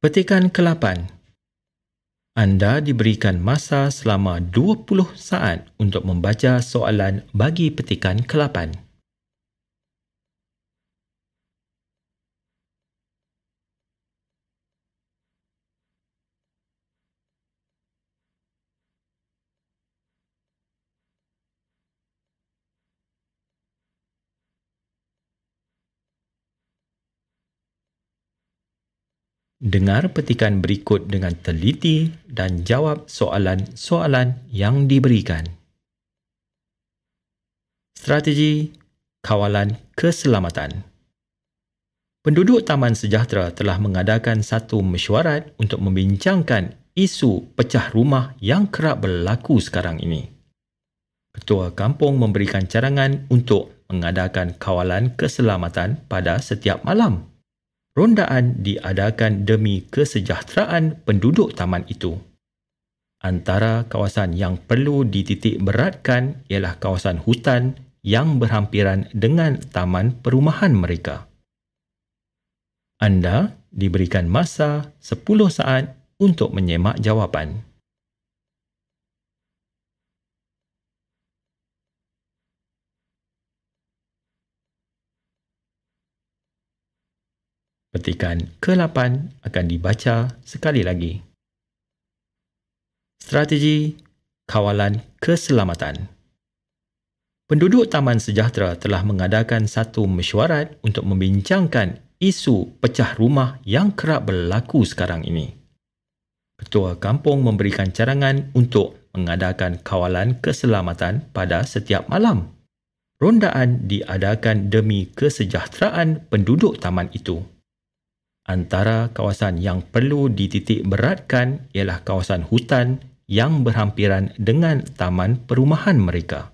Petikan ke-8 Anda diberikan masa selama 20 saat untuk membaca soalan bagi petikan ke-8. Dengar petikan berikut dengan teliti dan jawab soalan-soalan yang diberikan. Strategi kawalan keselamatan. Penduduk Taman Sejahtera telah mengadakan satu mesyuarat untuk membincangkan isu pecah rumah yang kerap berlaku sekarang ini. Ketua kampung memberikan carangan untuk mengadakan kawalan keselamatan pada setiap malam rondaan diadakan demi kesejahteraan penduduk taman itu. Antara kawasan yang perlu dititik beratkan ialah kawasan hutan yang berhampiran dengan taman perumahan mereka. Anda diberikan masa 10 saat untuk menyemak jawapan. Petikan ke-8 akan dibaca sekali lagi. Strategi Kawalan Keselamatan Penduduk Taman Sejahtera telah mengadakan satu mesyuarat untuk membincangkan isu pecah rumah yang kerap berlaku sekarang ini. Ketua kampung memberikan carangan untuk mengadakan kawalan keselamatan pada setiap malam. Rondaan diadakan demi kesejahteraan penduduk taman itu. Antara kawasan yang perlu dititik beratkan ialah kawasan hutan yang berhampiran dengan taman perumahan mereka.